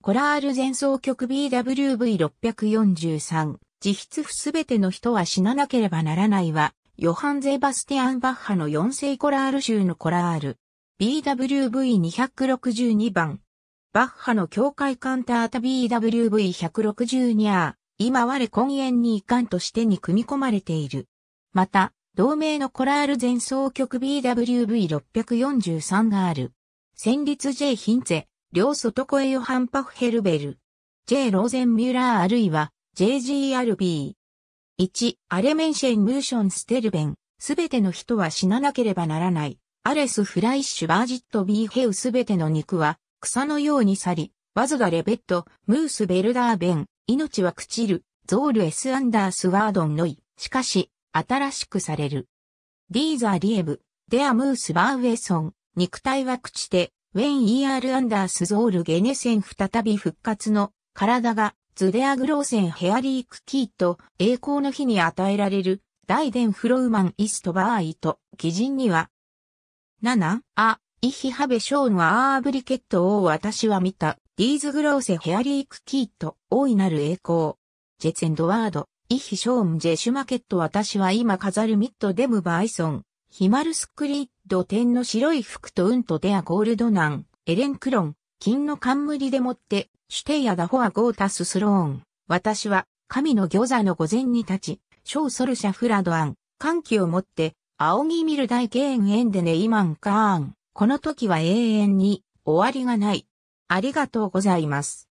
コラール前奏曲 BWV643 自筆不すべての人は死ななければならないは、ヨハン・ゼバスティアン・バッハの4世コラール集のコラール。BWV262 番。バッハの境界カンタータ BWV162 アー。今我根源に遺憾としてに組み込まれている。また、同名のコラール前奏曲 BWV643 がある。旋律 J ヒンツェ。両外越エヨハンパフヘルベル、J ローゼンミュラーあるいは JGRB。1、アレメンシェンムーションステルベン、すべての人は死ななければならない。アレスフライッシュバージットビーヘウすべての肉は草のように去り、わずがレベット、ムースベルダーベン、命は朽ちる、ゾールエスアンダースワードンのい、しかし、新しくされる。ディーザーリエブ、デアムースバーウェソン、肉体は朽ちて、ウェイン・イーアール・アンダース・ゾール・ゲネセン再び復活の体がズデアグローセン・ヘアリー・クキーと栄光の日に与えられる大伝フローマン・イスト・バーイと基人には7、あ、イヒハベ・ショーンはアーブリケットを私は見た、ディーズ・グローセ・ヘアリー・クキーと大いなる栄光。ジェツ・エンド・ワード、イヒ・ショーン・ジェシュマケット私は今飾るミッド・デム・バイソン、ヒマルス・クリッ土天の白い服と運とデアゴールドナン、エレンクロン、金の冠でもって、シュテイヤダホアゴータススローン。私は、神の餃子の御前に立ち、小ソルシャフラドアン、歓喜をもって、青木見る大敬遠ンでねイマンカーン。この時は永遠に終わりがない。ありがとうございます。